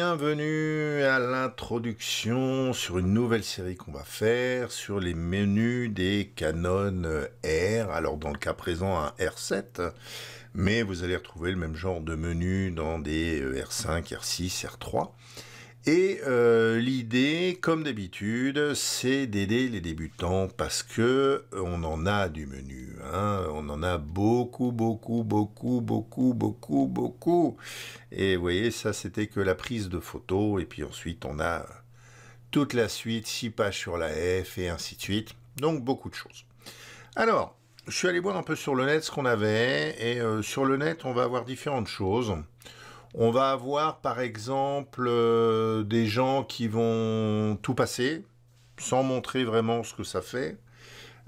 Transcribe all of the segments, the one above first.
bienvenue à l'introduction sur une nouvelle série qu'on va faire sur les menus des Canon R. Alors dans le cas présent un R7, mais vous allez retrouver le même genre de menu dans des R5, R6, R3. Et euh, l'idée, comme d'habitude, c'est d'aider les débutants parce que euh, on en a du menu. Hein. On en a beaucoup, beaucoup, beaucoup, beaucoup, beaucoup, beaucoup. Et vous voyez, ça, c'était que la prise de photo. Et puis ensuite, on a toute la suite, 6 pages sur la F et ainsi de suite. Donc, beaucoup de choses. Alors, je suis allé voir un peu sur le net ce qu'on avait. Et euh, sur le net, on va avoir différentes choses. On va avoir par exemple euh, des gens qui vont tout passer sans montrer vraiment ce que ça fait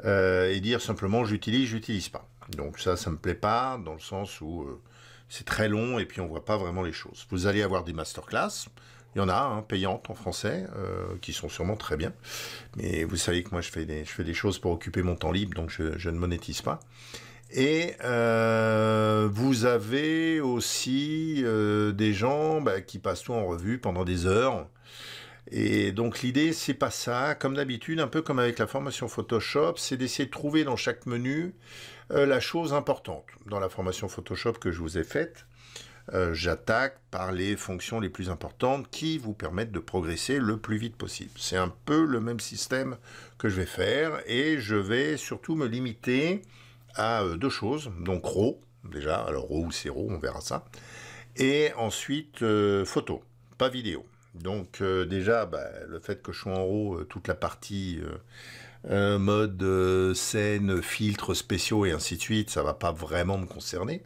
euh, et dire simplement j'utilise, j'utilise pas. Donc ça, ça me plaît pas dans le sens où euh, c'est très long et puis on voit pas vraiment les choses. Vous allez avoir des masterclass. Il y en a, hein, payantes en français, qui sont sûrement très bien. Mais vous savez que moi, je fais des, choses pour occuper mon temps libre, donc je ne monétise pas. Et euh, vous avez aussi euh, des gens bah, qui passent tout en revue pendant des heures. Et donc l'idée, c'est pas ça. Comme d'habitude, un peu comme avec la formation Photoshop, c'est d'essayer de trouver dans chaque menu euh, la chose importante. Dans la formation Photoshop que je vous ai faite, j'attaque par les fonctions les plus importantes qui vous permettent de progresser le plus vite possible. C'est un peu le même système que je vais faire et je vais surtout me limiter à euh, deux choses, donc RAW, déjà, alors RAW ou c'est on verra ça, et ensuite euh, photo, pas vidéo. Donc euh, déjà, bah, le fait que je sois en RAW, toute la partie mode scène, filtres spéciaux et ainsi de suite, ça va pas vraiment me concerner.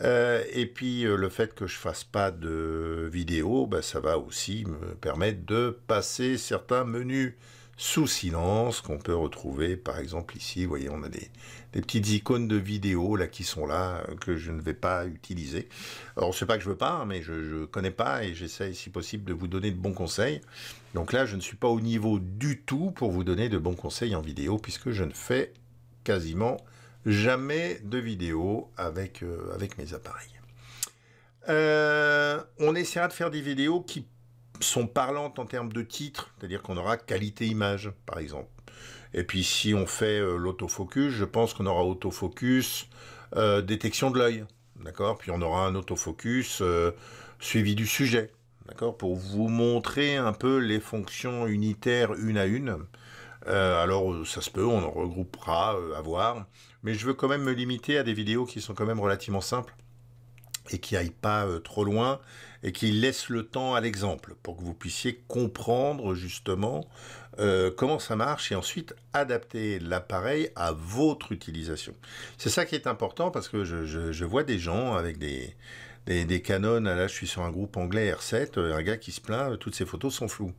et puis le fait que je fasse pas de vidéo, bah, ça va aussi me permettre de passer certains menus sous silence qu'on peut retrouver par exemple ici. Vous voyez, on a des, petites icônes de vidéo là qui sont là euh, que je ne vais pas utiliser. Alors c'est pas que je veux pas, hein, mais je connais pas et j'essaye si possible de vous donner de bons conseils. Donc là, je ne suis pas au niveau du tout pour vous donner de bons conseils en vidéo puisque je ne fais quasiment jamais de vidéo avec, euh, avec mes appareils. Euh, on essaiera de faire des vidéos qui sont parlantes en termes de titre, c'est-à-dire qu'on aura qualité-image, par exemple. Et puis si on fait euh, l'autofocus, je pense qu'on aura autofocus euh, détection de l'œil, d'accord Puis on aura un autofocus euh, suivi du sujet, d'accord Pour vous montrer un peu les fonctions unitaires une à une. alors ça se peut, on en regroupera à voir, mais je veux quand même me limiter à des vidéos qui sont quand même relativement simples et qui aille pas euh, trop loin et qui laisse le temps à l'exemple pour que vous puissiez comprendre justement euh, comment ça marche et ensuite adapter l'appareil à votre utilisation. C'est ça qui est important parce que je vois des gens avec des, des, canons, Là, je suis sur un groupe anglais R7, euh, un gars qui se plaint, euh, toutes ses photos sont floues.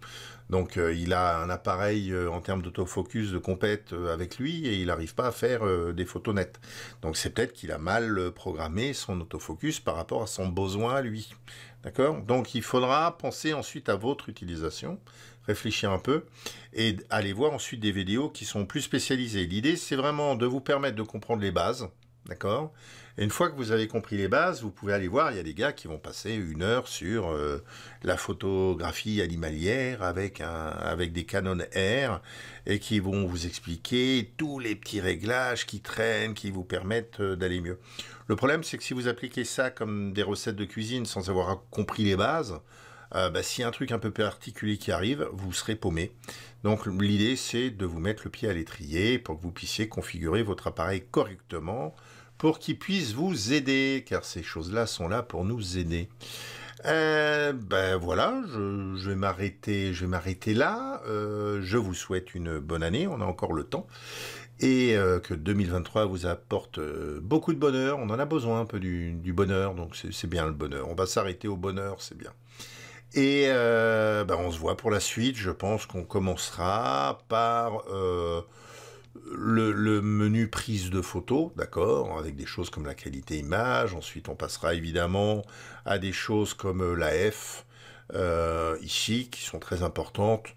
Donc, euh, il a un appareil en termes d'autofocus de compète avec lui et il n'arrive pas à faire des photos nettes. Donc, c'est peut-être qu'il a mal programmé son autofocus par rapport à son besoin lui. D'accord Donc, il faudra penser ensuite à votre utilisation, réfléchir un peu et aller voir ensuite des vidéos qui sont plus spécialisées. L'idée, c'est vraiment de vous permettre de comprendre les bases D'accord Et une fois que vous avez compris les bases, vous pouvez aller voir, il y a des gars qui vont passer une heure sur euh, la photographie animalière avec, des canons R et qui vont vous expliquer tous les petits réglages qui traînent, qui vous permettent euh, d'aller mieux. Le problème, c'est que si vous appliquez ça comme des recettes de cuisine sans avoir compris les bases, euh, bah, si un truc un peu particulier qui arrive, vous serez paumé. Donc l'idée, c'est de vous mettre le pied à l'étrier pour que vous puissiez configurer votre appareil correctement pour qu'ils puissent vous aider, car ces choses-là sont là pour nous aider. Euh, ben voilà, je, vais m'arrêter, je vais m'arrêter là. Euh, je vous souhaite une bonne année, on a encore le temps, et euh, que 2023 vous apporte beaucoup de bonheur. On en a besoin un peu du, bonheur, donc c'est bien le bonheur. On va s'arrêter au bonheur, c'est bien. Et ben on se voit pour la suite. Je pense qu'on commencera par le, menu prise de photo, d'accord, avec des choses comme la qualité image. Ensuite, on passera évidemment à des choses comme euh, la F euh, ici, qui sont très importantes.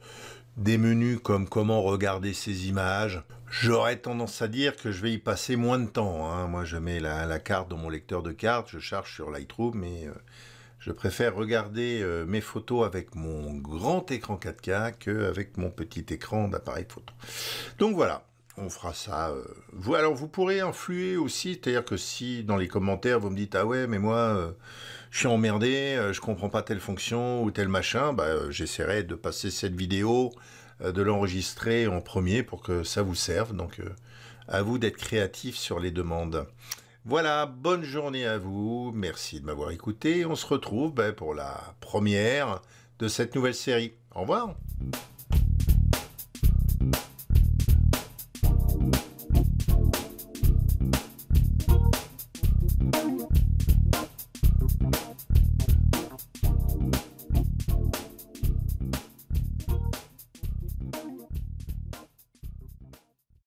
Des menus comme comment regarder ces images. J'aurais tendance à dire que je vais y passer moins de temps. Hein. Moi, je mets la, carte dans mon lecteur de cartes, je charge sur Lightroom, mais euh, je préfère regarder mes photos avec mon grand écran 4K qu'avec mon petit écran d'appareil photo. Donc voilà on fera ça. Euh. Vous, alors, vous pourrez influer aussi, c'est-à-dire que si dans les commentaires vous me dites ah ouais, mais moi euh, je suis emmerdé, euh, je comprends pas telle fonction ou tel machin, bah, j'essaierai de passer cette vidéo, de l'enregistrer en premier pour que ça vous serve. Donc, à vous d'être créatif sur les demandes. Voilà, bonne journée à vous. Merci de m'avoir écouté. On se retrouve ben, pour la première de cette nouvelle série. Au revoir.